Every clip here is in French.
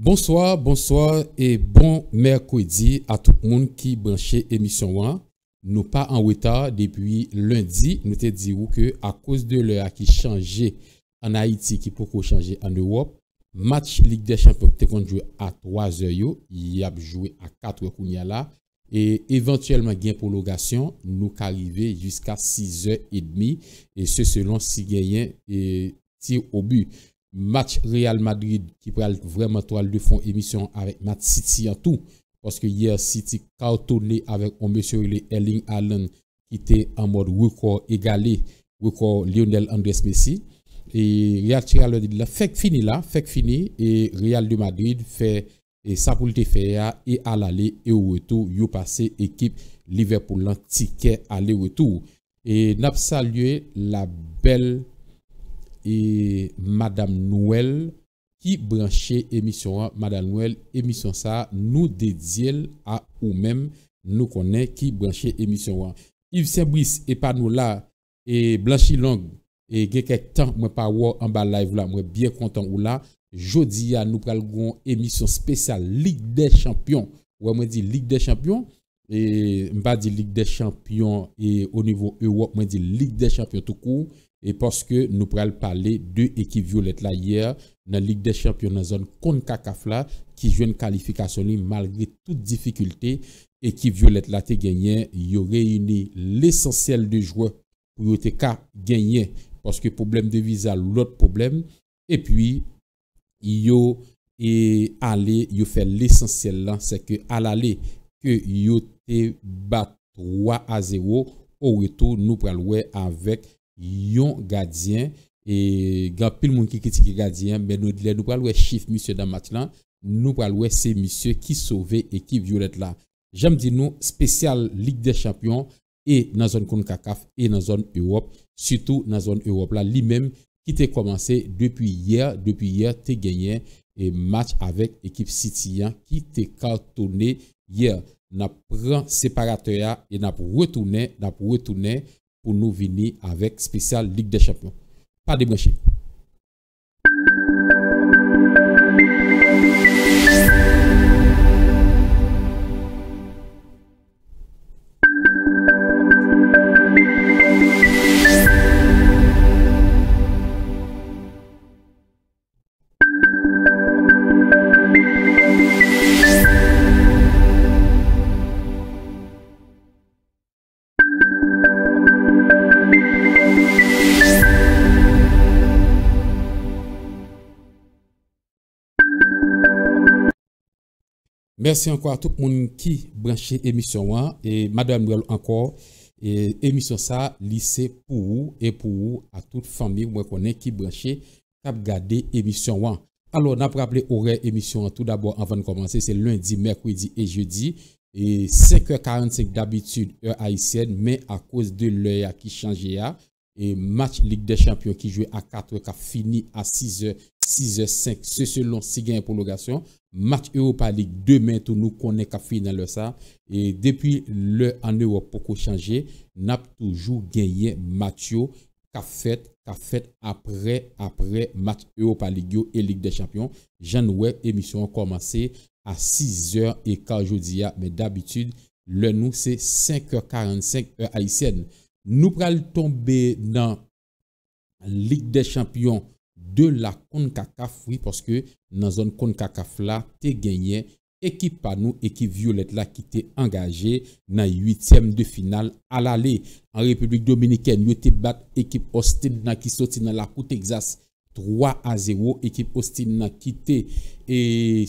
Bonsoir, bonsoir et bon mercredi à tout le monde qui branché émission 1. Nous pas en retard depuis lundi. Nous te dit que à cause de l'heure qui changeait en Haïti qui pourquoi changer en Europe, match Ligue des Champions être joué à 3 heures il a joué à 4 heures là et éventuellement gain prolongation nous arrivons jusqu'à 6h30 et ce selon si gagnent et tir au but match Real Madrid qui prend vraiment toile de fond émission avec match City en tout. Parce que hier, City cartonné avec un monsieur Erling Allen qui était en mode record égalé, record Lionel Andres Messi. Et Real Madrid la fait fini là, fait fini. Et Real de Madrid fait et ça pour et à l'aller et au retour, yo passé équipe Liverpool en ticket aller-retour. Et n'a salué la belle et Madame Noël qui branchait émission Madame Noël émission ça nous dédiée à ou même nous connaissons qui branchait émission Yves Sebris et pas nous là et Blanchi Long et quelques temps moi pas en bas live là moi bien content ou là jodi à nous prenons émission spéciale Ligue des Champions ouais moi Ligue des Champions et pas Ligue des Champions et au niveau Europe moi dit Ligue des Champions tout court E poske nou pral pale de ekip Violette la yer nan lig de championnazon kon kakaf la ki jwen kalifikasyon li malgre tout difikulte ekip Violette la te genyen yo reyini l'esensyel de jwa pou yo te ka genyen poske problem devisa lout problem e pi yo e ale yo fe l'esensyel la se ke al ale yo te bat 3 a 0 ou eto nou pral we avèk yon gardien et grand pile moun qui critique gardien mais nous nous pral wè chiffre monsieur dans match là nous parlons wè c'est monsieur qui sauvé équipe violette là j'aime dire nous spécial Ligue des Champions et dans zone CONCACAF et dans zone Europe surtout dans zone Europe là lui-même qui t'est commencé depuis hier depuis hier t'es gagné et match avec équipe City qui t'est cartonné hier n'a prend séparateur et n'a retourné n'a retourné pour nous venir avec spécial Ligue des Champions. Pas débranché. Merci encore à tout le monde qui branché l'émission. 1. et Madame Noël encore, l'émission émission ça, lycée pour vous et pour vous, à toute famille qui branche, qui garder émission. 1 Alors, on a rappelé horaire émission tout d'abord avant de commencer, c'est lundi, mercredi et jeudi. Et 5h45 d'habitude, heure haïtienne, mais à cause de l'heure qui changeait, hein. et match Ligue des Champions qui joue à 4h, qui a fini à 6h, h 5 C'est selon si pour prolongation. Mat Europa League, demen tou nou konen ka fin nan lè sa. E depi lè anè wè poko chanje, nap toujou genye mat yo ka fet, ka fet apre apre mat Europa League yo e Ligue des Champions. Janouè, emisyon komanse a 6h15 joudiya, men d'abitude lè nou se 5h45 e Aïsien. Nou pral tombe nan Ligue des Champions. De la koun kakaf, oui, porske nan zon koun kakaf la te genyen ekip panou, ekip Violet la ki te engaje nan 8e de final al ale. An Republik Dominiken, yo te bat ekip Austin na ki soti nan la kout Texas 3-0. Ekip Austin na ki te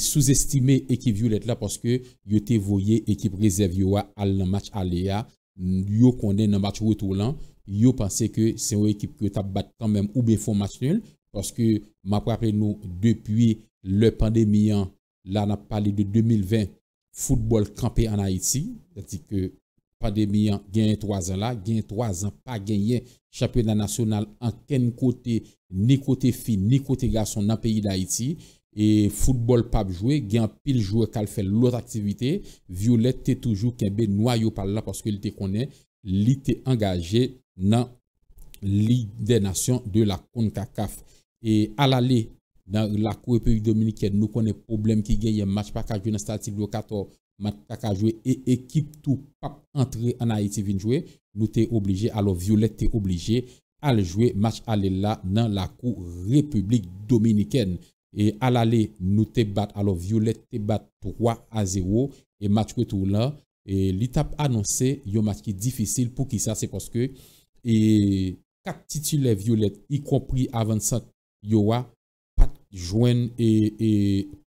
souzestime ekip Violet la porske yo te voye ekip Rezerviwa al nan match al eya. Yo konde nan match wot ou lan, yo panse ke se wè ekip yo tap bat tanmèm ou ben fon match nul. Paske map apre nou, depwi le pandemi an, la nan pali de 2020, futbol kampe an Haiti, pati ke pandemi an gen yon 3 an la, gen yon 3 an pa gen yon, champion nan nasyonal an ken kote, ni kote fi, ni kote gason nan peyi d'Haiti, e futbol pap jwe, gen pil jwe kal fe lor aktivite, violette te toujou kebe noyo pal la, paske li te konen, li te angaje nan Ligue des Nations de la CONCACAF. Et à l'aller, dans la Cour République Dominicaine, nous connaissons problème qui gagne, match pas qu'à jouer dans Statique 14, match pas qu'à jouer, et équipe tout pas entrer en Haïti vient jouer, nous t'es obligé, alors Violette t'es obligé à jouer match aller là dans la Cour République Dominicaine. Et à l'aller, nous te battre alors Violette te bat 3 à 0, et match retour là, et l'étape annoncée, un match qui est difficile pour qui ça, c'est parce que, et quatre titulaires Violette, y compris avant ça, Yowwa pat jwen e, e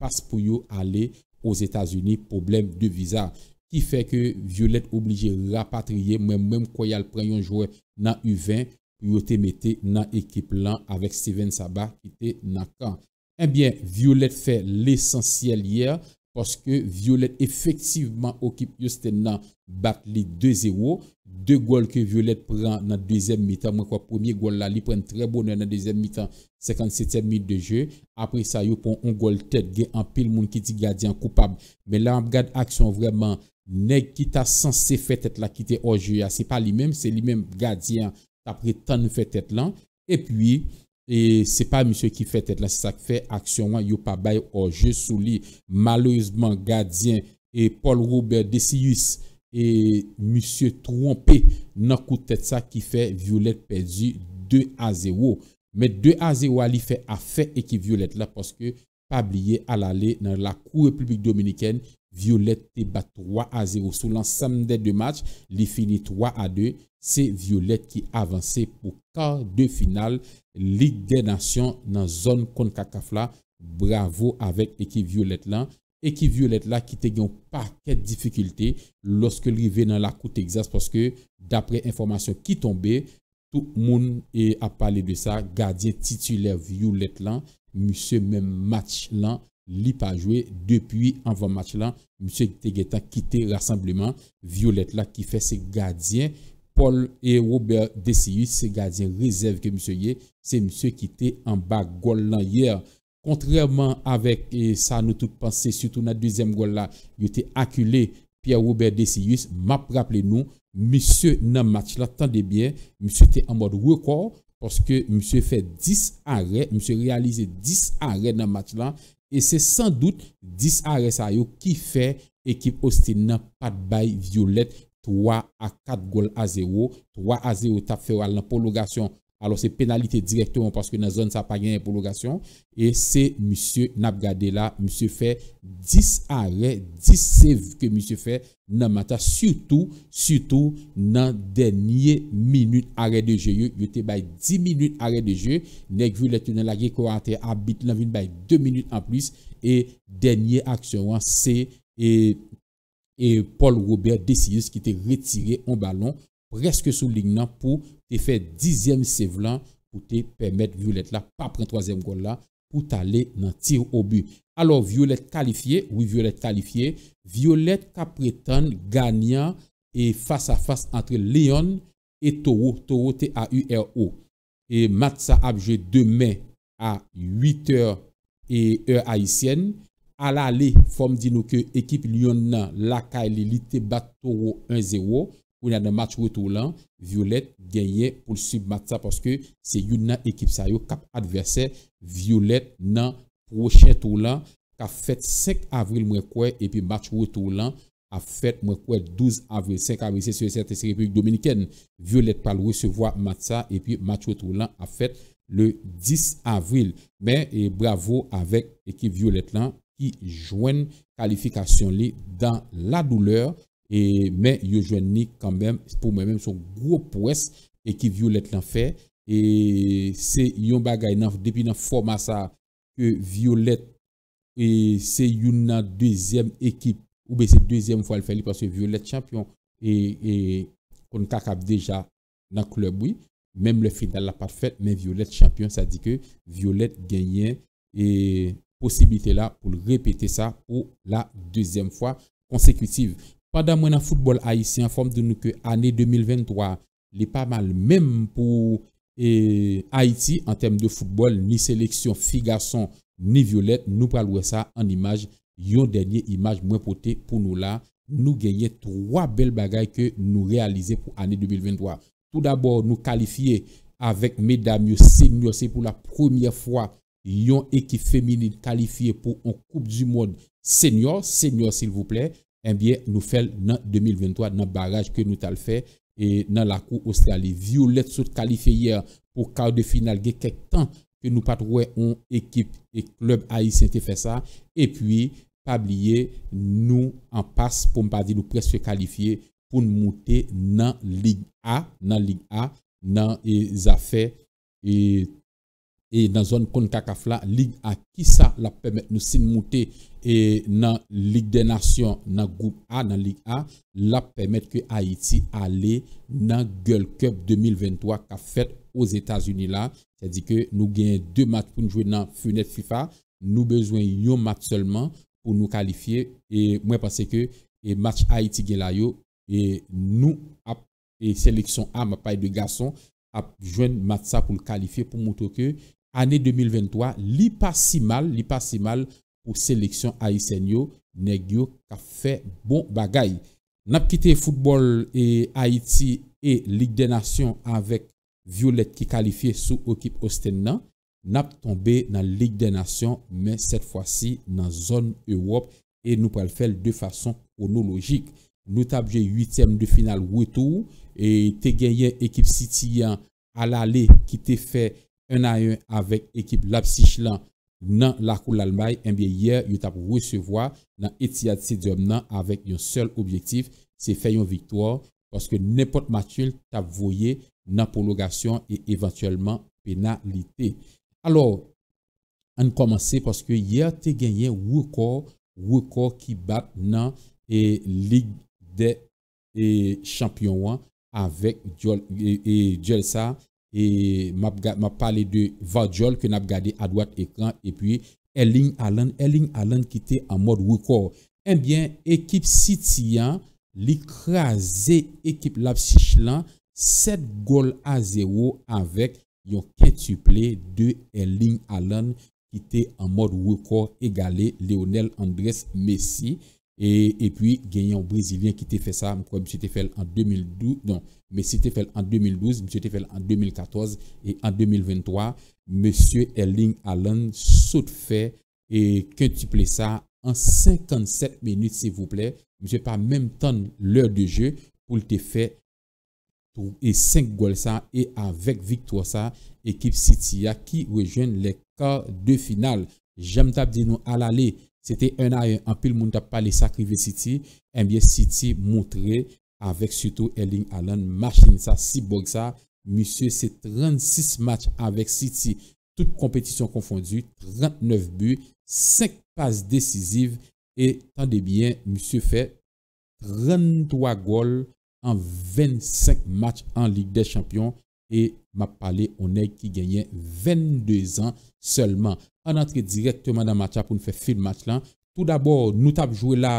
pas pou yow ale os Etasuni problem de viza. Ki fe ke Violet oblije rapatriye men menm kwayal preyon jowe nan U20. Yowte mette nan ekip lan avek Steven Sabah ki te nan kan. Ebyen eh Violet fe l'esensyel yer. Poske Violet efektiveman okip yowste nan bat li 2-0. deux goals que Violette prend dans la deuxième mi-temps. Moi, le premier goal là, il prend très bon dans le deuxième mi-temps, 57e minute de jeu. Après ça, il prend un goal tête, il y a un pile monde qui dit gardien coupable. Mais là, on regarde action vraiment, nèg qui t'a censé faire tête là, qui était hors jeu. n'est ah, pas lui-même, c'est lui-même gardien, tant de faire tête là. Et puis, et c'est pas monsieur qui fait tête là, c'est ça qui fait action, il a n'y pas bail hors jeu sous lui. Malheureusement, gardien et Paul Robert Desius E M. Trompe nan koutet sa ki fe Violet perdi 2-0. Met 2-0 li fe a fe ekip Violet la. Poske Pabliye al ale nan la kou Republik Dominiken. Violet te bat 3-0. Sou lan samde de match li fini 3-2. Se Violet ki avanse pou 4-2 final. Ligue des Nations nan zone kon Kakafla. Bravo avek ekip Violet la. Et qui violette là qui était un paquet de difficultés lorsque l'arrivée dans la côte exerce parce que d'après information qui tombait tout le monde a parlé de ça gardien titulaire violette là monsieur même match là L'iPa pas joué depuis avant match là monsieur était quitté rassemblement violette là qui fait ses gardiens Paul et Robert Desius, ses gardiens réserve que monsieur y est, c'est monsieur qui était en bas, là hier. Kontrèman avèk e, sa nou tout panse, sutou nan duzem gol la, yote akule Pierre-Houbert Desirius, map rappele nou, msè nan match la, tande bien, msè te an mod rekord, porske msè fè 10 are, msè realize 10 are nan match la, e se san dout 10 are sa yo ki fè ekip hosti nan Pat Bay Violet 3-4 gol a 0, 3-0 tap fè wal nan pologasyon. alo se penalite direktouman paske nan zon sa pa gen epolokasyon, e se msye nap gade la, msye fe 10 are, 10 sev ke msye fe nan mata, sutou, sutou nan denye minute are de jeye, yote bay 10 minute are de jeye, nek vu le tunel a ge kwa ate a bit, nan vin bay 2 minute an plis, e denye aksyon an se, e Paul Robert Desirous ki te retire on balon, Preske sou lignan pou efè 10èm sèvlan pou te pèmèd Violette la pa pren 3èm gol la pou ta lè nan tir ou bu. Alors Violette kalifiè, oui Violette kalifiè. Violette ka prétend ganyan e fasa fasa antre Lyon et Toro. Toro te a URO. E mat sa apje demè a 8èr e Eur Aisyen. A la lè fòm di nou ke ekip Lyon nan laka e li li te bat Toro 1-0. Ou nan match wot ou lan, Violet genye pou sub Matza. Poske se yon nan ekip sa yo, kap adversè, Violet nan proche tou lan. Ka fèt 5 avril mwen kwe, epi match wot ou lan, a fèt mwen kwe 12 avril. 5 avril, se se se, te se repik Dominiken. Violet pal wè se vwa Matza, epi match wot ou lan a fèt le 10 avril. Ben, e bravo avèk ekip Violet lan, ki jwen kalifikasyon li dan la douleur. et mais yo quand même pour moi même son gros poisse et qui violette fait. et c'est yon bagay depuis nan format que violette et c'est une deuxième équipe ou bien c'est deuxième fois le fait parce que violette champion et on déjà dans club oui même le final n'a pas fait mais violette champion ça dit que violette gagne et possibilité là pour répéter ça pour la deuxième fois consécutive pendant que le football haïtien forme de nous que l'année 2023 n'est pas mal même pour Haïti en termes de football, ni sélection, ni garçon, ni violette, nous parlons wè ça en images. yon dernière image pour nous là, nous la trois belles 3 belles bagay que nou l'année pour 2023. Tout d'abord nous qualifions avec mesdames et messieurs, c'est pour la première fois, une équipe féminine qualifiée pour une Coupe du Monde senior, senior s'il vous plaît eh bien, nous faisons dans 2023 dans le barrage que nous avons fait et dans la Cour Australie. Violette sous qualifié hier pour quart de finale. Il y a quelques temps que nous pas trouvé une équipe et club haïtien qui fait ça. Et puis, pas oublier, nous en passe pour pas dire nous presque qualifiés pour nous monter dans la Ligue A, dans A, les affaires et et dans zone CONCACAF la ligue A, qui ça la permet nous si monter et dans ligue des nations dans groupe A dans ligue A la permettre que Haïti aller dans Girl Cup 2023 qu'a fait aux États-Unis là c'est-à-dire que nous gagnons deux matchs pour nous jouer dans fenêtre FIFA nous besoin d'un match seulement pour nous qualifier et moi pense que le match Haïti et nous et sélection A m'a pas de garçons à joindre match pour le qualifier pour montrer que Ane 2023, li pa si mal, li pa si mal pou seleksyon A.I.S.N. yo, neg yo ka fe bon bagay. Nap kite futbol e A.I.T. e Ligue des Nations avèk Violette ki kalifiye sou okip Ostenna, nap tombe nan Ligue des Nations, men set fwa si nan zone Europe, e nou pal fel de fason onologik. Nou tabje 8èm de final wè tou, e te genyen ekip City yon ala le ki te fe, An a yon avek ekip Lapsich lan nan lakou lalbay. Enbyen eh yer yon tap wesevoa nan eti ati diom nan avek yon sel objektif se fè yon viktor. Paske nepot matil tap voye nan prolongasyon e eventuellement penalite. An komanse paske yer te genyen woko woko ki bat nan lig de champion wan avek Djelsa. et m'a parlé de Vajol que n'a gardé à droite écran et puis Erling Haaland Erling Haaland qui était en mode record eh bien équipe City l'écrasé équipe Leipzig 7 goals à 0 avec un quintuplé de Erling Haaland qui était en mode record égalé Lionel Andrés Messi et, puis, gagnant un Brésilien qui t'a fait ça, je crois que fait en 2012, non, mais c'était fait en 2012, monsieur fait en 2014 et en 2023, monsieur Erling Allen saute fait et que tu plaît ça en 57 minutes, s'il vous plaît. Monsieur pas même temps l'heure de jeu pour le fait et 5 goals ça et avec victoire ça équipe City qui rejoint les quarts de finale. J'aime tape nous à l'aller c'était un à un. En pile, a parlé de Sacrivé City, eh bien, City montré avec surtout Erling Haaland, Machine sa, si ça. Monsieur, c'est 36 matchs avec City, toute compétition confondue, 39 buts, 5 passes décisives. et de bien, Monsieur fait 33 goals en 25 matchs en Ligue des Champions, E map pale onek ki genyen 22 an selman. An antre direktman nan matcha pou nou fe film match lan. Tout dabor nou tap jwe la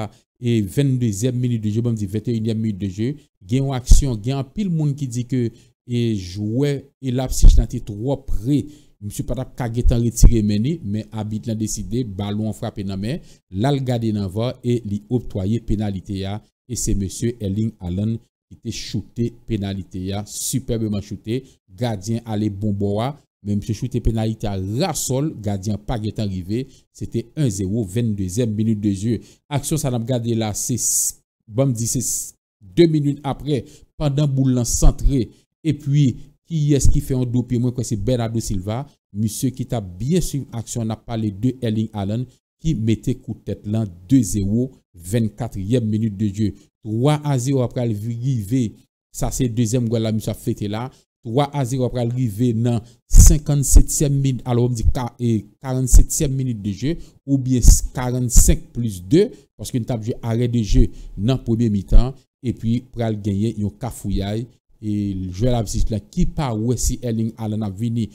22e minu de je. Bon di 21e minu de je. Gen yon aksyon. Gen yon pil moun ki di ke. E jwe elapsij nan titro pre. Mse patap kage tan retire meni. Men abit lan deside balon frape nan men. Lal gade nan va. E li optwaye penalite ya. E se mse Elling Allen. shooté pénalité, superbement shooté. Gardien allait bomboa, même monsieur shooté pénalité à sol gardien pas est arrivé. C'était 1-0, 22e minute de jeu. Action, ça n'a pas gardé là, c'est, bon, dit, c'est deux minutes après, pendant Boulan centré. Et puis, qui est-ce qui fait un dopier? Moi, c'est Bernardo Silva, monsieur qui t'a bien suivi action, n'a pas les deux Erling Allen, Ki mette koutet lan 2-0, 24e minute de je. 3-0 apre al vive, sa se 2e gwa la misa fete la. 3-0 apre al vive nan 57e minute, al oum di 47e minute de je. Ou bie 45 plus 2, paske n tapje are de je nan 1e mi tan. E pi pral genye yon kafouyay. E jwe la visi la ki pa wesi elin al an avini.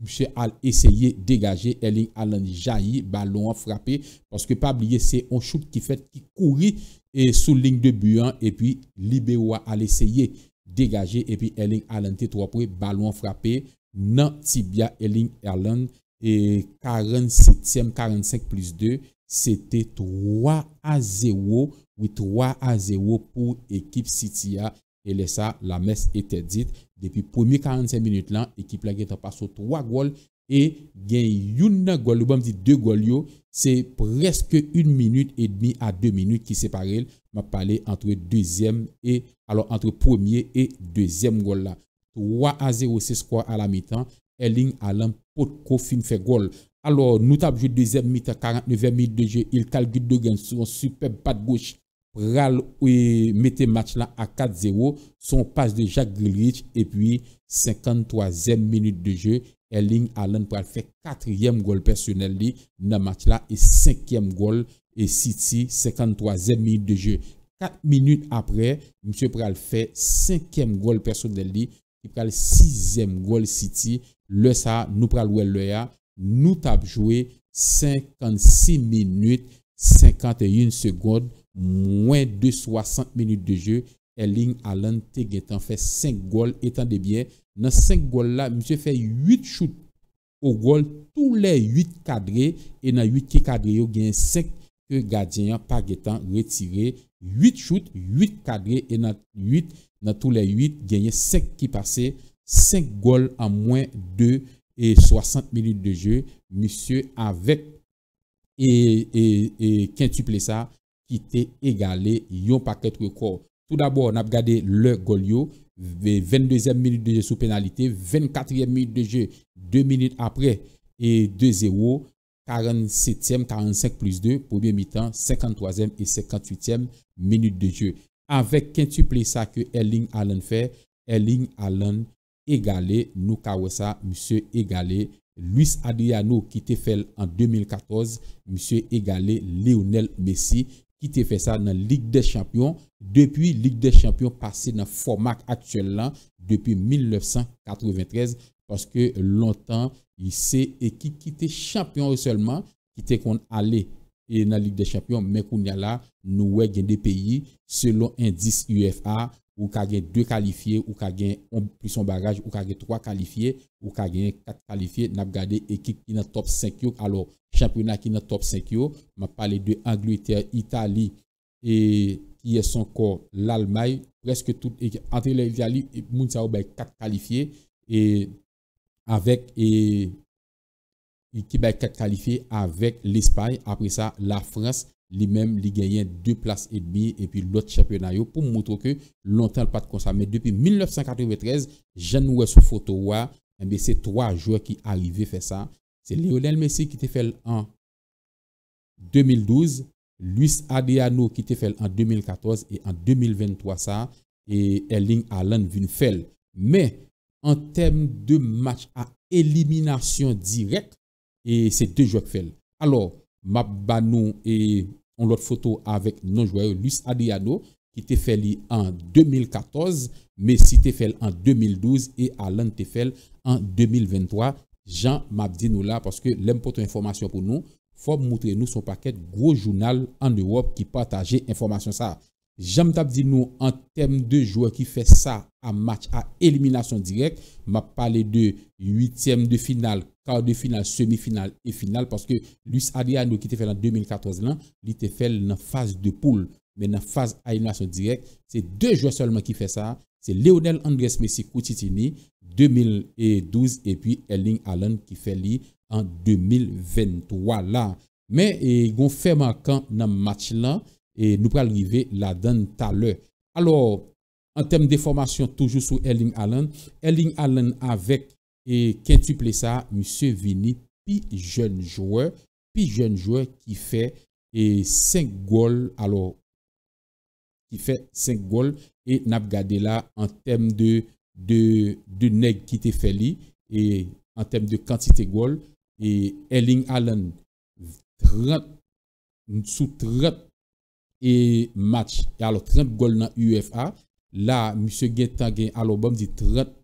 Monsieur a essayé dégager Erling Allen jaillit ballon frappé parce que pas oublier c'est un shoot qui fait qui courit et sous ligne de but hein. et puis Libéo a essayé dégager et puis Erling Allen t trois points ballon frappé non tibia Erling Allen et 47e 45 plus 2 c'était 3 à 0 oui 3 à 0 pour équipe City et là, ça, la messe était dite. Depuis premier 45 minutes là, équipe là passé 3 goals et il une goal, ou dit deux goals, c'est presque une minute et demie à deux minutes qui séparent. m'a parlé entre deuxième et, alors entre premier et deuxième goal là. 3 à 0, c'est quoi à la mi-temps. Erling Alain Potko fin fait goal. Alors, nous tapons deuxième mi-temps, 49 minutes de jeu. Il calcule deux gains sur un superbe pas de gauche pral ou mette match la a 4-0, son pas de Jacques Grilrich, e pi 53e minute de je, Elling Allen pral fe 4e goal personel di, nan match la e 5e goal, e City 53e minute de je. 4 minute apre, M. pral fe 5e goal personel di, ki pral 6e goal City, le sa nou pral ou el le ya, nou tab jwe 56 minute 51 seconde, Mwen de 60 menit de je, Elin Alante getan fe 5 gol etan debyen. Nan 5 gol la, msye fe 8 shoot ou gol, tou le 8 kadre, e nan 8 ki kadre yo, genye 5 gardian pa getan wetire. 8 shoot, 8 kadre, e nan 8, nan tou le 8, genye 5 ki pase, 5 gol an mwen de 60 menit de je, msye avek, e ken tu ple sa, qui était égalé yon paquet record. Tout d'abord, on a regardé le Golio, 22e minute de jeu sous pénalité, 24e minute de jeu, 2 minutes après et 2-0, 47e, 45 plus 2, premier mi-temps, 53e et 58e minute de jeu. Avec quintuple ça que Erling Allen fait, Erling Allen égalé, nous ça monsieur égalé, Luis Adriano qui était fait en 2014, monsieur égalé Lionel Messi Ki te fè sa nan Ligue des Champions Depi Ligue des Champions Pase nan format aktuel lan Depi 1993 Paske lontan Li se e ki ki te champion Seleman ki te kon ale E nan Ligue des Champions Mè koun yala nou wè gen de peyi Selon indis UFA ou ka gen 2 qualifiés, ou ka gen 1 plus son bagage, ou ka gen 3 qualifiés, ou ka gen 4 qualifiés, n'a qui équipe qui nan top 5 yo, Alors, championnat qui nan top 5 yo, ma parlé de Angleterre, Italie, qui qui est l'Allemagne l'Allemagne. Presque tout les antre l'Italie, moun sa ou bay ben, 4 qualifiés et avec et qui ben, l'Espagne, Après ça, la France, lui-même, il gagné deux places et demi et puis l'autre championnat pour montrer que longtemps pas de comme Mais depuis 1993, j'en louis sur photo, eh c'est trois joueurs qui arrivaient faire ça. C'est Lionel Messi qui t'a fait en 2012, Luis Adriano qui t'a fait en 2014 et en 2023 ça, et Erling Haaland vient Mais en termes de match à élimination directe, et c'est deux joueurs qui font. Alors, Mabbanou et on l'autre photo avec nos joueurs Luis Adriano qui était fait en 2014, mais si fait en 2012 et Alan t'a en 2023. Jean dit nous là parce que l'important information pour nous, faut montrer nous son paquet gros journal en Europe qui partageait information ça. Jean dit nous en termes de joueurs qui fait ça à match à élimination directe, m'a parlé de 8e de finale, Karou de final, semifinal et final. Parce que lui s'a dit à nous qu'il te fait en 2014 là. Il te fait une phase de poule. Mais une phase à une nation directe. C'est deux joueurs seulement qui fait ça. C'est Lionel Andres Messi Koutitini. 2012. Et puis Erling Haaland qui fait l'i en 2023. Mais il y a un fait marquant dans le match là. Et nous pour arriver là-dedans tout à l'heure. Alors, en termes de formation, toujours sur Erling Haaland. Erling Haaland avec... E ken tu ple sa, Monsie Vini, pi jen jwe, pi jen jwe ki fe, e 5 gol, alo, ki fe 5 gol, e nap gade la, an tem de neg ki te feli, e an tem de kantite gol, e Elling Allen, 30, sou 30, e match, alo 30 gol nan UFA, la, Monsie Ghetang, alo bom, di 30,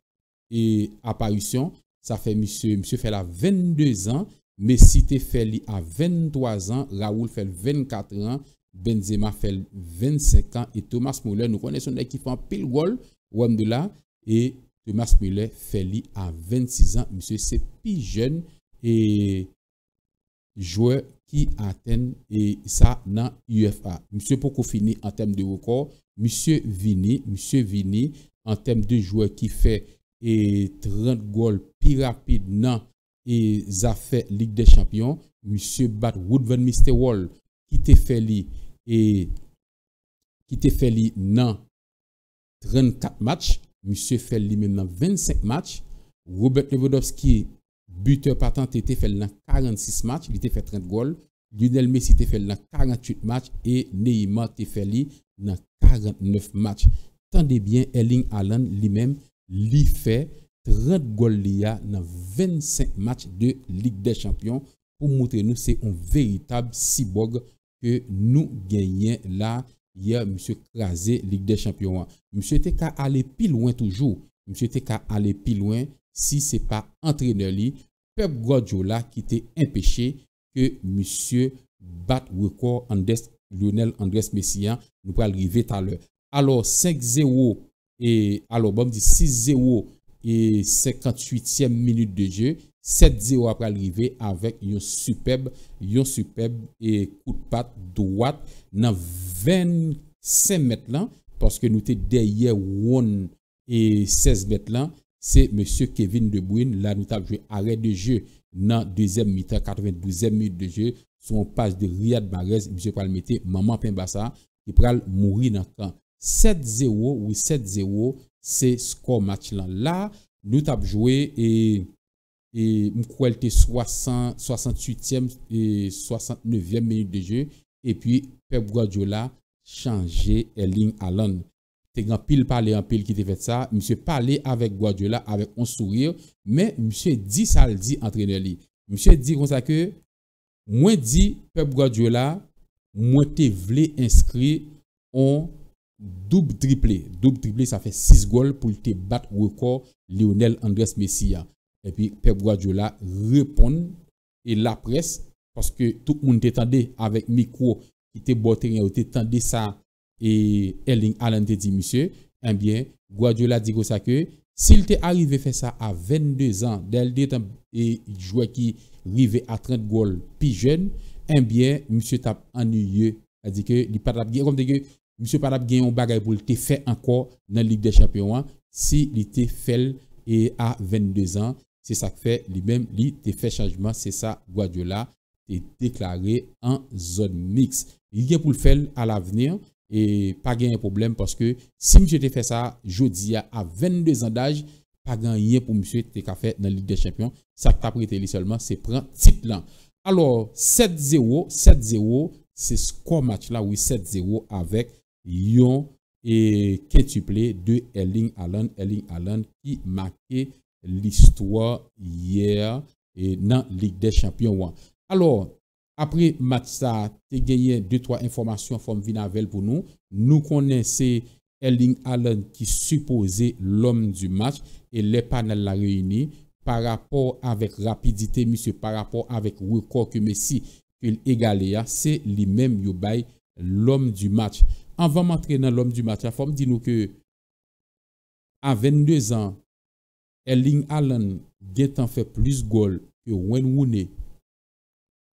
E aparisyon, sa fè msè fè la 22 an, me site fè li a 23 an, Raoul fè 24 an, Benzema fè 25 an, et Thomas Muller nou konè son ekifan pil wol, wèm de la, et Thomas Muller fè li a 26 an, msè se pi jen, e jwè ki aten, e sa nan UFA. Msè pokou fini an tem de woko, msè vini, msè vini, an tem de jwè ki fè, et 30 goals plus rapide et de la Ligue des Champions. Monsieur bat Wood Mr. Wall, qui te fait li et qui li 34 matchs. Monsieur fait li même 25 matchs. Robert Lewandowski, buteur patent, te fait dans 46 matchs. Il te fait 30 goals. Lionel Messi te fait dans 48 matchs. Et Neymar te fait li 49 matchs. Tendez bien, Erling Haaland lui-même li fait 30 goals dans 25 matchs de Ligue des Champions pour montrer nous c'est un véritable cyborg que nous gagnons là hier monsieur Krasé, Ligue des Champions. Monsieur était qu'à aller plus loin toujours. Monsieur était qu'à aller plus loin si c'est pas entraîneur li Pep Guardiola qui était empêché que monsieur Bat record Andes, Lionel Andrés Messian. Hein. nous pas arriver tout à l'heure. Alors 5-0 E alo bom di 6-0 E 58e minute de je 7-0 apal rive Avèk yon supeb Yon supeb e kout pat Doat nan 25 Met lan Paske nou te deye 1 E 16 met lan Se monsie Kevin de Bruyne La nou tap jwe arè de je Nan 2e minute 92e minute de je Son page de Riyad Marez Monsie pral mette maman pen basa Yon pral mouri nan tan 7-0 ou 7-0 se skor match lan. La, nou tap jwe e m kou elte 68e 69e meni de je. E pi Pep Guardiola chanje elin alan. Tek nan pil pale an pil ki te fet sa. M se pale avek Guardiola avek on sourir. Me m se di saldi entrene li. M se di kon sa ke mwen di Pep Guardiola mwen te vle inskri on double triplé. Double triplé, ça fait 6 goals pour te battre record Lionel Andrés Messia. Hein. Et puis Pep Guardiola répond et la presse parce que tout le monde t'attendait avec micro qui était botté rien, t'attendait ça et Erling Haaland te dit monsieur, eh bien Guardiola dit que ça que s'il t'est arrivé faire ça à 22 ans, d'elle et joueur qui arrivait à 30 goals puis jeune, eh bien monsieur tape ennuyeux. Il à dire que il pas comme M. Parab gagne un bagage pour le fait encore dans la Ligue des Champions si il était fait et à 22 ans, c'est ça que fait lui-même, Il te fait changement, c'est ça Guardiola est déclaré en zone mix. Il y a pour le faire à l'avenir et pas gagner problème parce que si M. te fait ça dis à 22 ans d'âge, pas rien pour monsieur te fait dans la Ligue des Champions, ça que prêté seulement, c'est prendre titre là. Alors 7-0, 7-0, c'est score match là oui 7-0 avec yon e ketuple de Elling Allen Elling Allen ki make listwa yer e, nan Ligue des Champions Alors, apre Matissa te genye 2-3 informasyon fom Vinavel pou nou, nou konen se Elling Allen ki suppose l'om du match e le panel la reyini par rapport avek rapidite par rapport avek rekord ki mesi el egale ya, se li mem yobay l'om du match Avant d'entrer dans l'homme du match, la forme dit nous que à 22 ans, Erling Allen a fait plus de goals que Wayne Rooney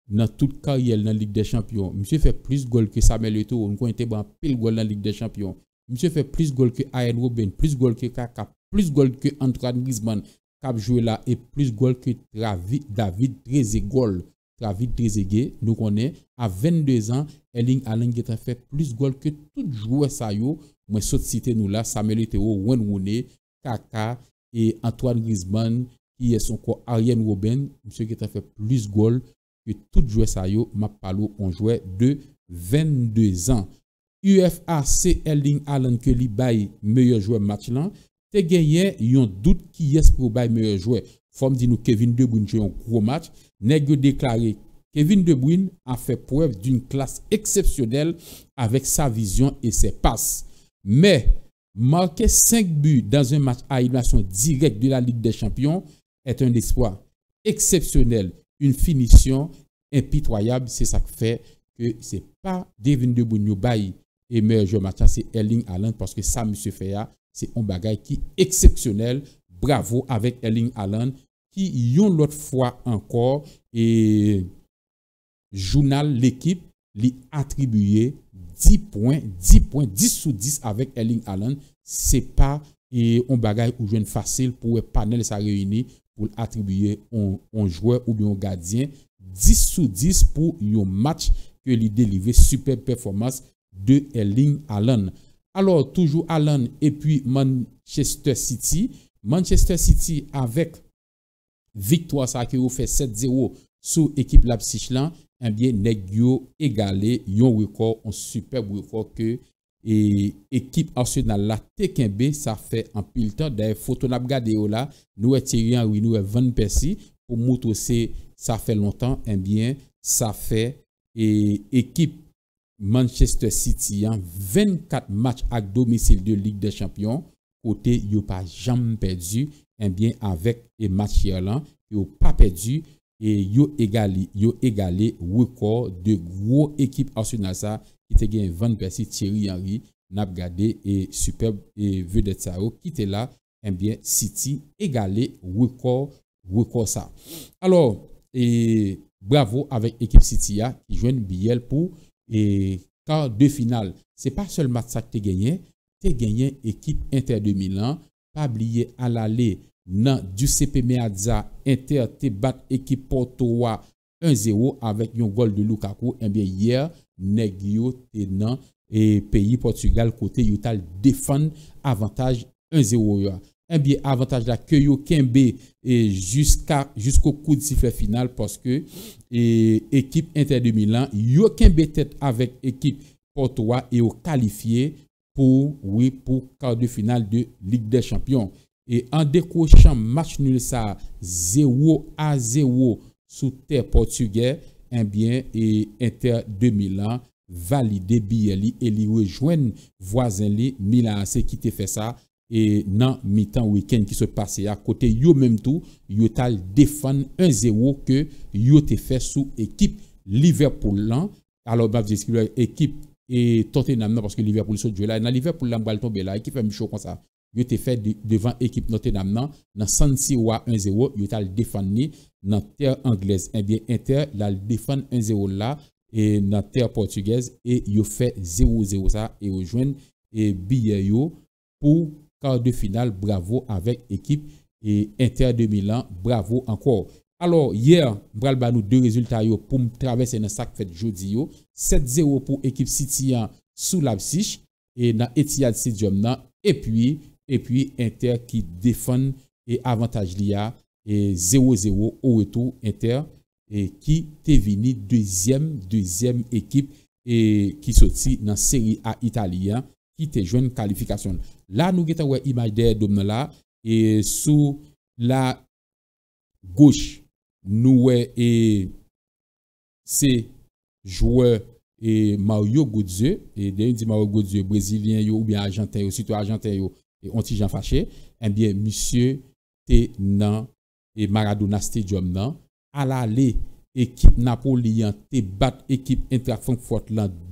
dans toute carrière dans la Ligue des Champions. Monsieur fait plus de goals que Samuel Eto'o, nous était en pile goal dans la Ligue des Champions. Monsieur fait plus de goals que Ian Rubin, plus de goals que Kaka, plus de goals que Antoine Griezmann, qui a joué là et plus de goals que David 13 David Trezeguet, nous connaît, à 22 ans, Erling Haaland qui a fait plus de goals que tout joueur ça yo. Moi, saute cité nous là, Samuel Eto'o, Wayne Rooney, Kaka et Antoine Griezmann, qui est son corps Ariane Robin, monsieur qui a fait plus de goals que tout joueur ça yo. Ma palo, on joueur de 22 ans. UFA, c'est Erling Haaland que li le meilleur joueur match là. Te gagné, yon doute qui est pour meilleur joueur. Femme dit-nous Kevin De Bruyne joue un gros match. Neg déclaré Kevin De Bruyne a fait preuve d'une classe exceptionnelle avec sa vision et ses passes. Mais marquer 5 buts dans un match à élimination direct de la Ligue des Champions est un espoir exceptionnel. Une finition impitoyable, c'est ça qui fait que c'est pas Devin De Bruyne yo bayi. Et au match, c'est Erling Haaland parce que ça, monsieur Feya, c'est un bagage qui est exceptionnel bravo avec Erling Haaland qui yon l'autre fois encore et journal l'équipe lui attribué 10 points, 10 points, 10 sur 10 avec Erling Ce n'est pas un bagage bagaille ou jeune facile pour panel sa réunir pour attribuer un, joueur ou bien un gardien 10 sur 10 pour un match que lui délivre super performance de Erling Haaland. Alors toujours Haaland et puis Manchester City Manchester City avek victwa sa ke ou fe 7-0 sou ekip lap 6 lan enbyen neg yo egale yon wikor, yon super wikor ke ekip eh, Arsenal la tekenbe sa fe anpil tan da e foton ap gade yo la nou e eh, teryen ou nou e eh, 20 persi pou moutou se sa fe lontan enbyen sa fe ekip Manchester City yon 24 match ak domisil de Ligue de Champion côté yo pas jamais perdu et eh bien avec et match là yo pas perdu et yo égalé yo égalé record de gros équipe Arsenal ça qui te gagne 20% Thierry Henry n'a et superbe et vedette ça qui était là et eh bien City égalé record record ça alors et bravo avec équipe City ah, qui joue une pour et quart de finale c'est pas seulement ça que tu gagné te genyen ekip Inter de Milan, pabliye alale nan du CP Meadza, enter te bat ekip Porto A1-0, avek yon gol de Lukaku, eh en biye yer neg yo te nan, e peyi Portugal kote yon tal defan avantage 1-0 yo. En eh biye avantage la ke yon kenbe, e jiska, jiska kou di si fè final, poske e, ekip Inter de Milan, yon kenbe tet avek ekip Porto A1 e yo kalifiye, pou, oui, pou kardifinal de Ligue des Champions. En dekouchant match nil sa 0-0 sou ter Portugais, en eh bien, enter 2001, valide bille li, li wejwen voazen li, Milan se ki te fe sa, nan mitan week-end ki se pase. A kote yo menm tou, yo tal defan 1-0 ke yo te fe sou ekip Liverpoolan. Alors, bap, ekip et Tottenham, parce que Liverpool se joue là, dans Liverpool, là, balle tomber là, un choc comme ça. Il était fait devant équipe Tottenham, dans San 1-0, il a défendu dans terre anglaise. Eh bien, Inter, là, défend 1-0 là, et dans terre portugaise, et il fait 0-0 ça, et il et eh, billet pour quart de finale. Bravo avec équipe et Inter de Milan. Bravo encore. Alors, hier, Bralba nous deux résultats pour traverser dans sac fait jeudi. 7-0 pour l'équipe City sous psych. et dans Etihad Stadium. Et puis, et puis Inter qui défend et avantage l'IA et 0-0 au retour Inter et qui est venu deuxième, deuxième équipe et qui sortit dans la série A italien hein, qui te une qualification. Là, nous avons une image de là et sous la gauche nous et c'est joueur et Mario Godieu et d'ailleurs dit Mario Godieu brésilien ou bien argentin ou surtout argentin yo, et anti Jean fâché, eh bien monsieur était nan et Maradona Stadium nan à l'aller équipe Napoli te bat équipe Inter Francfort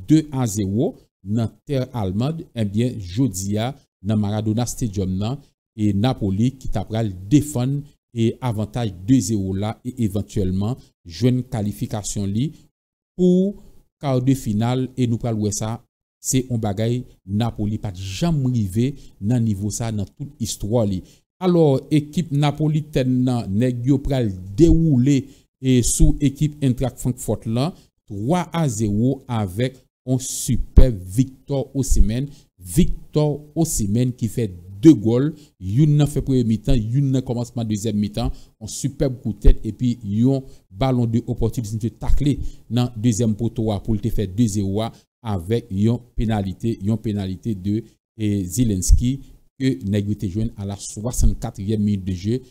2 à 0 nan terre allemande eh bien jodia nan Maradona Stadium et Napoli qui t'apprend à défendre E avantaj 2-0 la E eventuellement Jouen kalifikasyon li Pou karde final E nou pral wè sa Se on bagay Napoli Pat jam rive nan nivou sa Nan tout istwa li Alors ekip Napoli ten nan Neg yo pral dewou li E sou ekip Intrac Frankfurt la 3-0 Avèk on super victor Osemen Victor Osemen ki fè 2-0 deux goals. Youn fait premier mi-temps, commence ma deuxième mi-temps. Un superbe coup de tête. Et puis, yon ballon de opportunité de taclé dans deuxième poteau pour te faire 2-0 avec Yon pénalité, Yon pénalité de eh, Zelensky que Negrité joint à la 64e minute de jeu.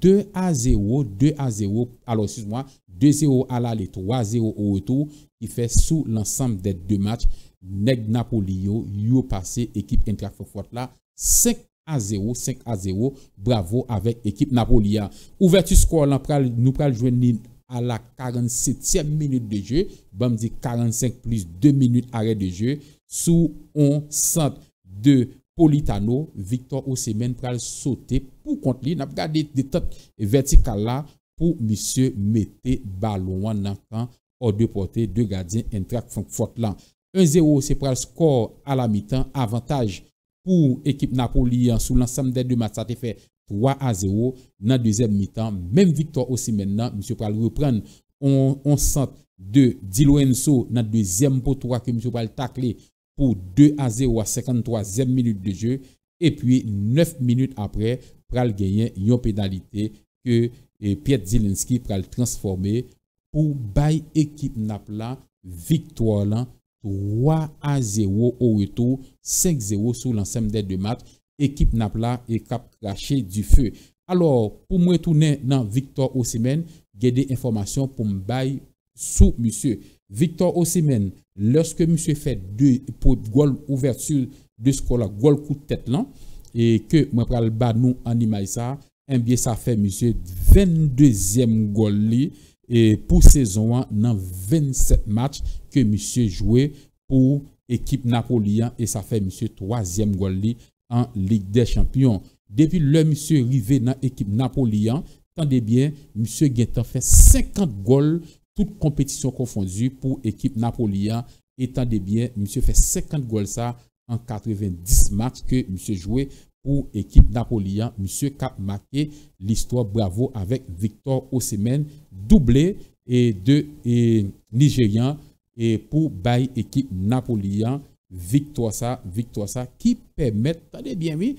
2 à 0, 2 à 0, alors excuse-moi, 2-0 à l'aller, 3-0 au retour, qui fait sous l'ensemble des deux matchs, Neg Napoli, yo, passé, équipe forte là, 5 A 0, 5 a 0, bravo avèk ekip Napolia. Ouvertu skor lan pral nou pral jwenin a la 47e minute de jè. Bèm di 45 plus 2 minute arè de jè. Sou on sent de Politano, victor ou semen pral sote pou kont li. Nap gade ditot vertikal la pou misye Mete Balouan nan tan ou depote de gadi en trak fok lan. Un 0 se pral skor a la mi tan, avantaj pour l'équipe Napoli hein, sous l'ensemble des deux matchs. Ça a fait 3 à 0 dans la deuxième mi-temps. Même victoire aussi maintenant. M. Pral reprendre. On, on sent de Diloenso dans la deuxième pour 3 que M. Pral tacle pour 2 à 0 à 53e minute de jeu. Et puis 9 minutes après, Pral gagne une pénalité que eh, Pierre Zielinski Pral transformer pour bail équipe Napla victoire là 3-0 ou eto, 5-0 sou lansemde de mat, ekip napla e kap kache di fe. Alors pou mwen toune nan Victor Osemen, ge de informasyon pou mbay sou msye. Victor Osemen, lerske msye fe 2 pou gol ouvert sur 2 skola, gol koutet lan, e ke mwen pral ban nou an imay sa, mbyen sa fe msye 22em gol li, et pour saison dans 27 matchs que monsieur joué pour équipe napolien et ça fait monsieur troisième goal en Ligue des Champions. Depuis le monsieur arrivé dans l'équipe napolien, tendez bien, monsieur Guetta fait 50 goals toute compétition confondues pour équipe Napoléon. et tendez bien, monsieur fait 50 goals ça en 90 matchs que monsieur joué pour l'équipe Napoléon, Monsieur Cap marqué l'histoire bravo avec Victor Osimhen doublé et de et Nigérian et pour bail équipe Napoléon, victoire ça victoire ça qui permet attendez bien oui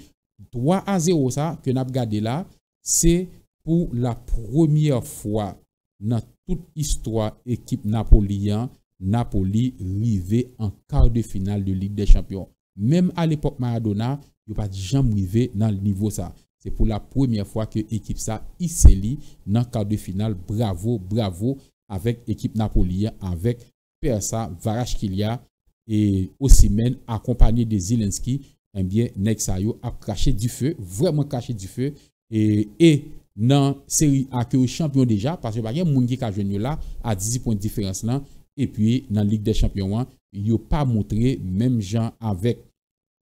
3 à 0 ça que n'a gardé là c'est pour la première fois dans toute histoire équipe Napoléon, Napoli rivé en quart de finale de Ligue des Champions même à l'époque Maradona, il n'y a pas de gens dans le niveau ça. C'est pour la première fois que l'équipe ça, Iseli, dans le quart de finale, bravo, bravo, avec l'équipe Napoli, avec Persa, Kilia et même accompagné de Zelensky, eh bien, Nexayo a craché du feu, vraiment craché du feu. Et, dans la série A que champion déjà, parce que bah, y a là, à 10 points de différence là, et puis dans la Ligue des Champions, il n'y a pas montré même gens avec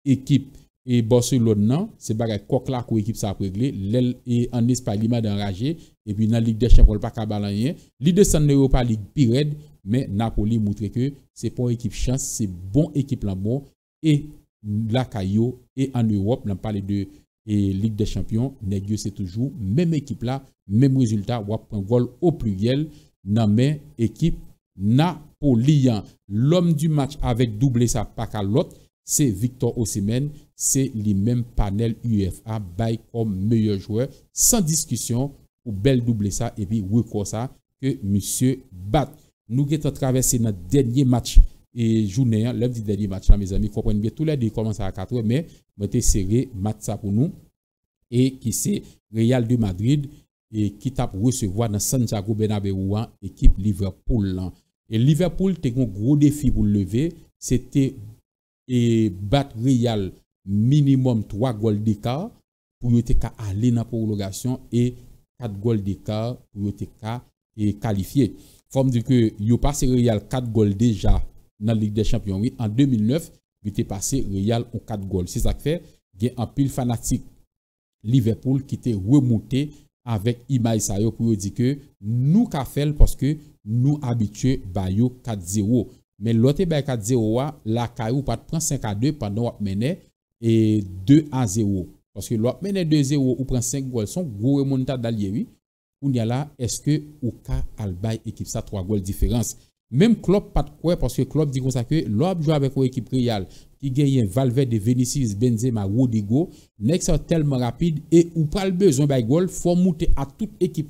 équipe et Barcelone non c'est pas quoi que la coéquipe ça a l'El et en Espagne m'a enragé et puis dans la Ligue des Champions pas de rien l'idée c'est en Europa Ligue pire mais Napoli montre que c'est pas une équipe chance c'est bon équipe là bon et la Caio et en Europe n'en parle de et Ligue des Champions Negio c'est toujours même équipe là même résultat ou un goal au pluriel dans mais équipe Napoli l'homme du match avec doublé sa pas l'autre c'est Victor Osimhen, c'est le même panel UFA bail comme meilleur joueur sans discussion pour belle doubler ça et puis record ça que monsieur bat. Nous avons traversé notre dernier match et journée, hein, l'œuvre dernier match, mes amis, comprenez bien, tous les deux commencent à 4 mais mettez serré match ça pour nous et qui c'est Real de Madrid et qui tape recevoir dans Santiago Bernabéu hein, équipe Liverpool. Hein. Et Liverpool, c'est un gros défi pour lever, c'était et battre Real minimum 3 goals d'écart pour aller dans la prolongation et 4 goals d'écart pour être qualifié. Forme dire que yo passé Real 4 goals déjà dans la Ligue des Champions. en 2009, il était passé Real en 4 goals. C'est ça que fait, il y a un pile fanatique Liverpool qui était remonté avec Imaï Sayo pour dire que nous qu'a fait parce que nous habitués à 4-0 mais l'autre est 4 0 la caillou pas prend 5 à 2 pendant on et 2 à 0 parce que l'autre menait 2 0 ou prend 5 goals son gros remontada d'allié oui ou y là est-ce que ou ka Albay équipe ça 3 goals différence même Klopp pas de parce que Klopp dit comme ça que l'autre joue avec l'équipe Real qui gagne Valverde, Vinicius, Benzema, Rodrigo, next tellement rapide et ou pas besoin de goal, faut monter à toute équipe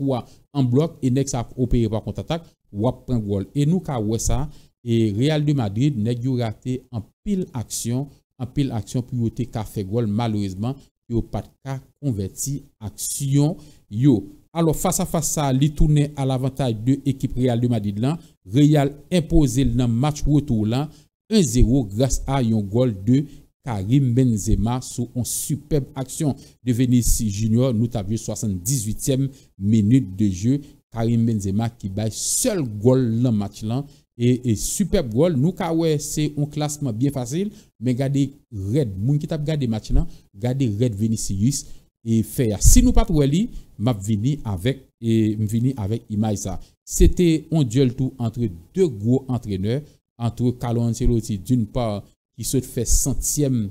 en bloc et next opérer par contre attaque, ou prendre goal. Et nous ka ouais ça et Real de Madrid n'a raté en pile action en pile action pour yoter faire goal malheureusement a pas cas converti action yo alors face à face ça il à l'avantage de l'équipe Real de Madrid Real imposé dans match retour là 1-0 grâce à un goal de Karim Benzema sous une superbe action de Vinicius Junior. Nous avons 78e minute de jeu. Karim Benzema qui bat seul goal dans le match là et, super goal. Nous, c'est un classement bien facile. Mais regardez Red. Moun qui tape regardé match là, regardez Red Vinicius et faire. Si nous pas pouvons pas m'a vini avec et avec Imaïsa. C'était un duel tout entre deux gros entraîneurs, entre Carlo Ancelotti d'une part qui se fait centième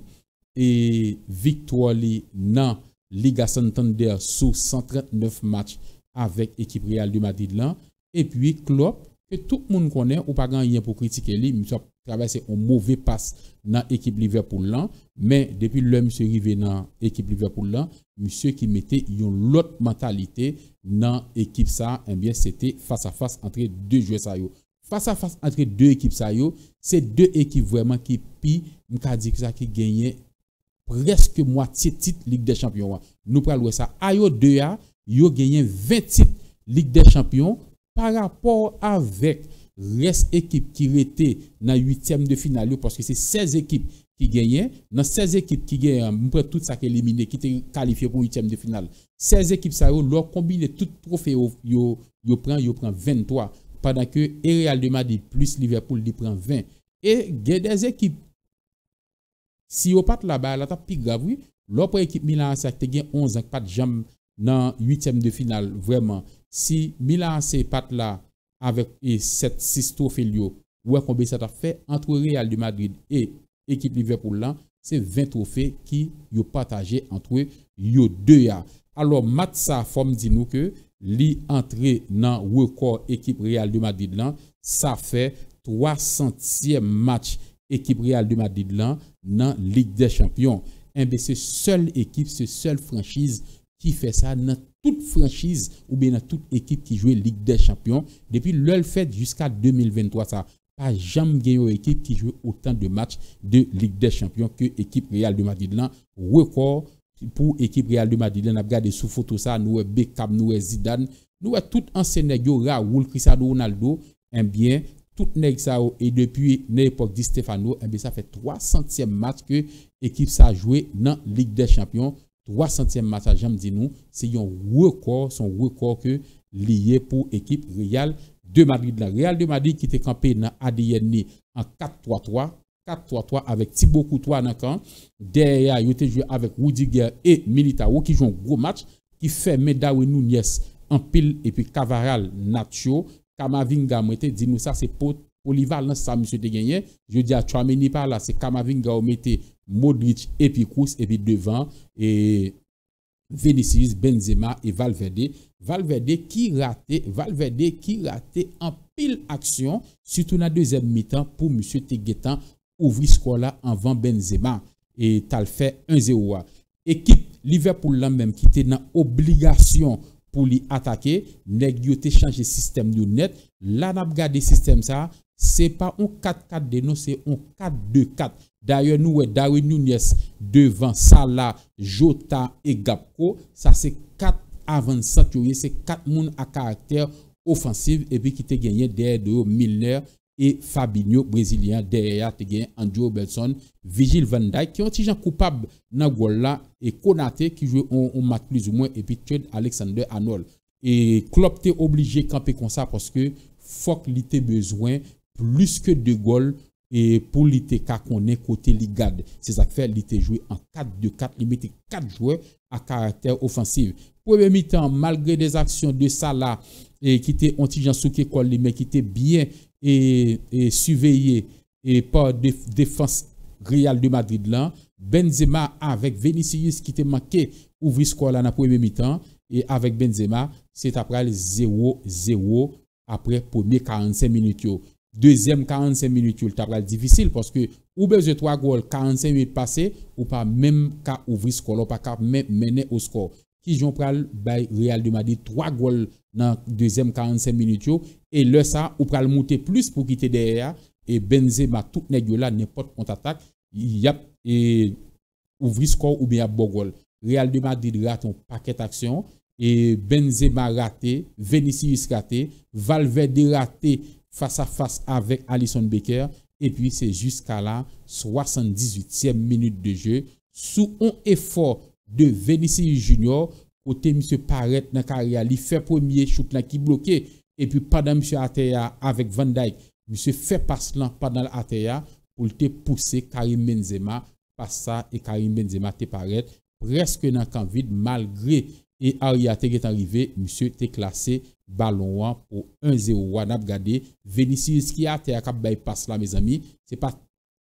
et victoire dans Liga Santander sous 139 matchs avec équipe Real Madrid là et puis Klopp tout le monde connaît, ou pas gagné pour critiquer lui, monsieur traversé un mauvais passe dans l'équipe Liverpool là, mais depuis le monsieur arrivé dans l'équipe Liverpool là, monsieur qui mettait une autre mentalité dans l'équipe ça, et eh bien c'était face à face entre deux joueurs Face à face entre deux équipes c'est deux équipes vraiment qui ont m'ka dit ça qui gagnait presque moitié titre Ligue des Champions. Nous prenons ça, ayo 2 a, yo gagné 20 titres Ligue des Champions par rapport avec reste équipe qui était dans 8e de finale parce que c'est 16 équipes qui gagnent. dans 16 équipes qui gagnent après hein, tout ça qui éliminé qui était qualifié pour 8e de finale 16 équipes ça leur combiner tout trophée yo yo prend yo prend 23 pendant que Real de Madrid plus Liverpool il prend 20 et a des équipes si yo pas là-bas là t'as plus grave oui l'autre équipe Milan ça te gagne 11 pas de jambes dans 8e de finale vraiment Si mi lan se pat la avèk e 7-6 trofè li yo, wè kon be se ta fè antre Real de Madrid e ekip li ve pou lan, se 20 trofè ki yo pataje antre yo 2 ya. Alò mat sa fòm di nou ke li antre nan wè kor ekip Real de Madrid lan, sa fè 300èm match ekip Real de Madrid lan nan Ligue des Champions. Enbe se sol ekip, se sol franchise, fait ça dans toute franchise ou bien dans toute équipe qui joue Ligue des Champions. Depuis le fait jusqu'à 2023, ça pas jamais gagné une équipe qui joue autant de matchs de Ligue des Champions que l'équipe Real de Madrid. Là, record pour l'équipe Real de Madrid. On a regardé sous photo ça, nous avons Beckham, nous avons Zidane, nous avons tout en Raoul, Cristiano Ronaldo, et eh bien, tout nèg ça et depuis l'époque de Stefano, et eh ça fait 300e match que l'équipe ça a joué dans Ligue des Champions. 300e match à Jam nous, c'est un record, son record que lié pour l'équipe Real de Madrid. La Real de Madrid qui était campé dans ADN en 4-3-3, 4-3-3 avec Thibaut Courtois dans le camp. Derrière, il était joué avec Rudiger et Militao qui jouent un gros match qui fait et Nunez en pile et puis Cavaral Nacho. Kamavinga, moi, dit nous ça, c'est pour polyvalence, ça, monsieur, te Je dis à Chouameni par là, c'est Kamavinga, on mettait Modric, Epikous, Epidevant e Venisius, Benzema et Valverde Valverde ki rate Valverde ki rate an pil aksyon si tou nan dezem mi tan pou M. T. Guetan ouvri skwa la anvan Benzema et tal fe 1-0-1 ekip li ve pou lan menm ki te nan obligasyon pou li atake nek yote chanje sistem yon net la nap gade sistem sa se pa 1-4-4 deno se 1-4-2-4 D'ailleurs, nous, Darwin Nunes devant Salah, Jota et Gapko. Ça, c'est 4 avant C'est 4 personnes à caractère offensif. Et puis, qui te gagné derrière Milner et Fabinho, Brésilien. Derrière, te gagné Andrew Belson, Vigil Van Dijk, qui ont été coupable dans là. Et Konate, qui joue en match plus ou moins. Et puis, as Alexander Arnold. Et Klopp t'es obligé de camper comme ça parce que faut qu'il besoin plus que de goals et pour l'été qu'on est côté ligade c'est ça fait l'été joué en 4-2-4 mettait 4 joueurs à caractère offensif premier mi-temps malgré des actions de Salah et qui était anti-Jean mais qui était bien et, surveillé par la défense Real de Madrid là Benzema avec Vinicius qui était manqué ouvrir score là dans premier mi-temps et avec Benzema c'est après le 0-0 après premier 45 minutes deuxième 45 minutes, tu as difficile parce que ou besoin de 3 goals 45 minutes passées ou pas même qu'à ouvrir score, ou pas qu'à mener au score. Qui j'en pral le Real de Madrid trois goals dans deuxième 45 minutes et le ça ou pral monter plus pour quitter derrière et Benzema tout n'est là n'importe contre attaque, y a et ouvrir score ou bien bon goal. Real de Madrid rate un paquet d'actions et Benzema raté, Vinicius raté, Valverde raté face à face avec Alison Becker. Et puis c'est jusqu'à la 78e minute de jeu. Sous un effort de Vinicius Junior, côté M. Paret dans carrière, il fait premier shoot là qui bloqué. Et puis pendant M. Atea avec Van Dyke, M. fait passe là pendant l'Atea. pour te pousser Karim Benzema. Passe ça et Karim Benzema te paraît presque dans le camp vide malgré et Ariate qui est arrivé, monsieur t'est classé ballon pour 1-0. On a regardé Vinicius qui a été à cap bypass là, mes amis. C'est pas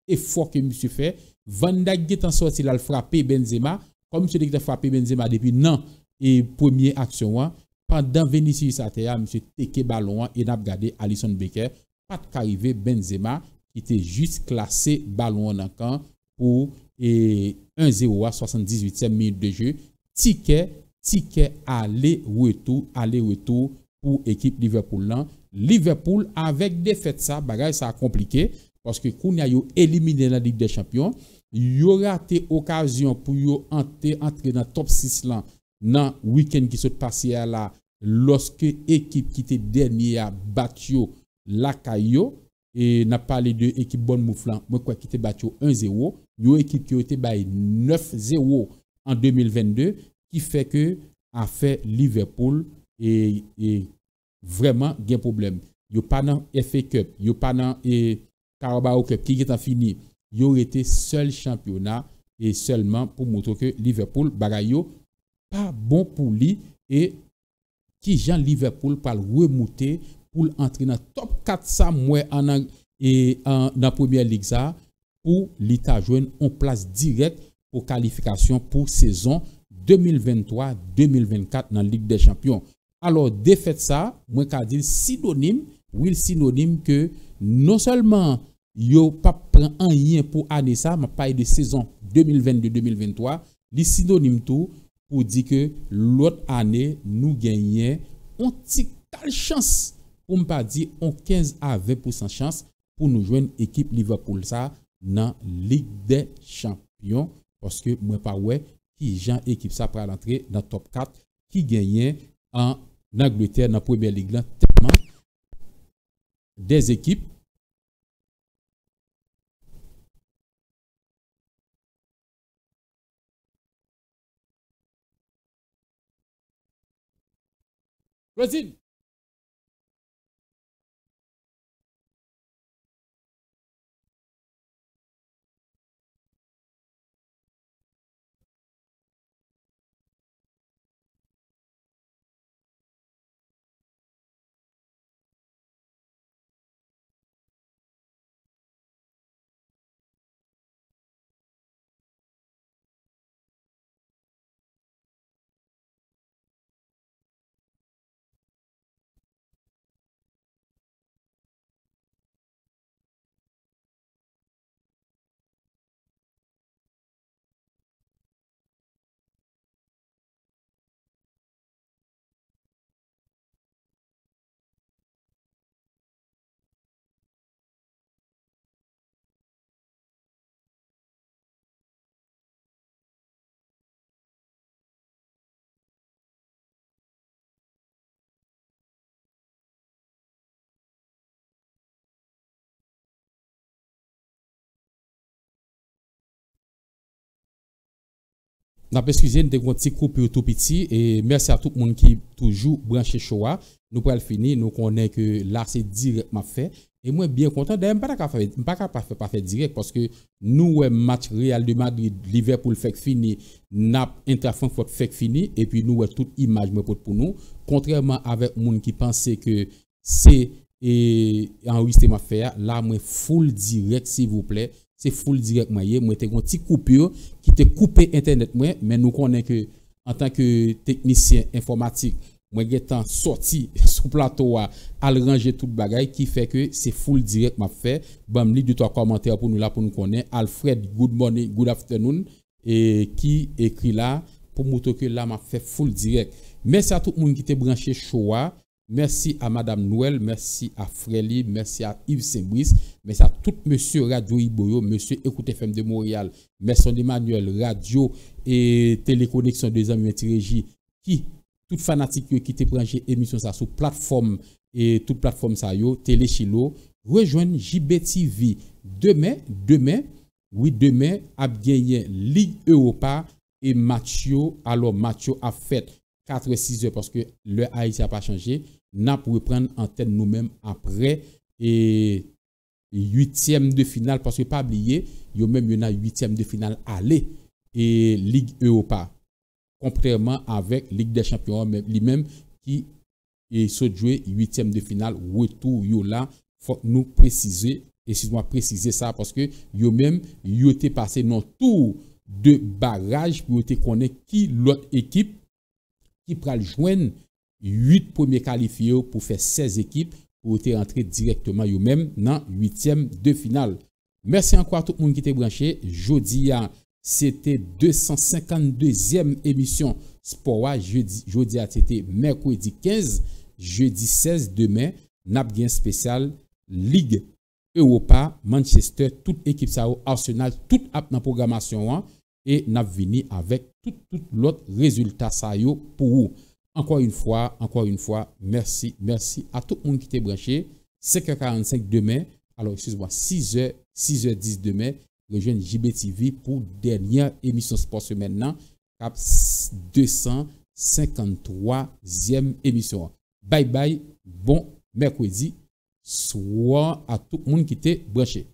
effort que monsieur fait. Van qui est en sorti là, frappé Benzema. Comme monsieur a frappé Benzema depuis non et premier action, hein. pendant Vinicius a été monsieur teke ballon et on a regardé Alison Becker. Pas de arrivé Benzema qui était juste classé ballon en camp pour 1-0 à 78e minute de jeu. Ticket Ticket aller-retour, aller-retour pour équipe Liverpool Liverpool avec défaite ça, a ça compliqué parce que Kounia a éliminé la Ligue des Champions, il y raté occasion pour yo entrer dans le top 6 là dans week-end qui se passé là lorsque équipe qui était dernière battu la CAIO. et n'a parlé de équipe bonne mouflan moi quoi qui était battu 1-0 yo équipe qui était 9-0 en 2022 qui fait que a fait Liverpool et, vraiment bien problème. Yo pas dans FA Cup, yo pas dans et Carabao Cup qui est fini. Yo été seul championnat et seulement pour montrer que Liverpool bagayo pas bon pour lui et qui Jean Liverpool pour remonter pour entrer dans top 4 ça moi en et en e, première ligue ça pour l'État jouer en place direct aux qualifications pour saison 2023-2024 dans la Ligue des Champions. Alors, fait, ça, moi, je dil synonyme, oui, synonyme, que non seulement yo pas prend un lien pour ça ça, ma pas de saison 2022-2023, li synonyme tout pour dire que l'autre année, nous gagnons on ti chance, pour ne pas dire on 15 à 20% chance pour nous joindre équipe Liverpool dans la Ligue des Champions. parce que ne pas ouais. ki jan ekip sa pral antre nan top 4 ki genyen an nan glote, nan premier lig lan tenman des ekip kwa zin N'a pas excusé, nous avons un petit coup tout petit. Et merci à tout le monde qui toujours branché Choa. Nous pouvons finir, nous connaissons que là, c'est directement fait. Et moi, bien content, d'ailleurs, je ne pas faire pas, faire direct parce que nous, le match Real de Madrid, le fait fini, NAP, le fait fini, et puis nous, toute image pour nous. Contrairement avec les qui pensait que c'est ma faire là, moi, full direct, s'il vous plaît c'est full direct Moi, j'ai un petit coupure qui était coupé Internet, mais nous connaît que en tant que technicien informatique, moi, j'ai sorti sous plateau à ranger tout bagaille qui fait que c'est full direct m'a fait. Bam, lit de trois commentaires pour nous là pour nous connaître. Alfred, good morning, good afternoon, et qui écrit là pour montrer que là m'a fait full direct. Merci à tout le monde qui était branché choix Merci à Madame Noël, merci à Frélie, merci à Yves Saint-Brice, merci à tout Monsieur Radio Iboyo, Monsieur Écoute FM de Montréal, Merci Emmanuel, Radio et Téléconnexion des Amis Régie, qui, tout fanatique qui te prend émission ça sous plateforme et toute plateforme ça yo, Télé Chilo, JBTV demain, demain, oui, demain, à gagner Ligue Europa et Mathieu, alors Mathieu a fait 4-6 de parce que le Aïtia pa chanje, nan pou reprenne anten nou men apre, et 8e de final, parce que pa blie, yo men yon nan 8e de final ale, et Ligue Europa, komprèman avèk Ligue des Championnats, li men ki se djwe 8e de final, wè tou yon lan, fòk nou prezise, et si mwen prezise sa, parce que yo men yote pase nan tou de baraj, pou yote konen ki lòt ekip, ki pral jwen 8 pome kalifi yo pou fe 16 ekip pou te rentre direktman yo men nan 8e de final. Mersi an kwa tout moun ki te branche. Jodi ya, se te 252e emisyon. Sporwa, jodi ya, se te merkwedi 15, jodi 16 demen, nap gen spesyal lig Europa, Manchester, tout ekip sa ou Arsenal, tout ap nan programasyon an, ah, e nap vini avek. tout, l'autre résultat ça yo pour vous. Encore une fois, encore une fois, merci, merci à tout le monde qui était branché. 5h45 demain, alors excuse-moi, 6h, 6h10 demain, rejoignez JBTV pour dernière émission sport semaine maintenant, cap 253e émission. Bye bye, bon mercredi, soir à tout le monde qui était branché.